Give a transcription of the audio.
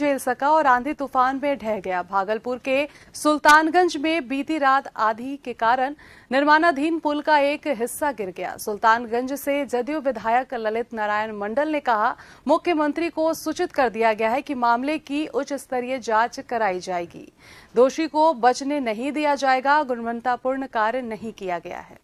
झेल सका और आंधी तूफान में ढह गया भागलपुर के सुल्तानगंज में बीती रात आधी के कारण निर्माणाधीन पुल का एक हिस्सा गिर गया सुल्तानगंज से जदयू विधायक ललित नारायण मंडल ने कहा मुख्यमंत्री को सूचित कर दिया गया है कि मामले की उच्च स्तरीय जांच कराई जाएगी दोषी को बचने नहीं दिया जाएगा गुणवत्तापूर्ण कार्य नहीं किया गया है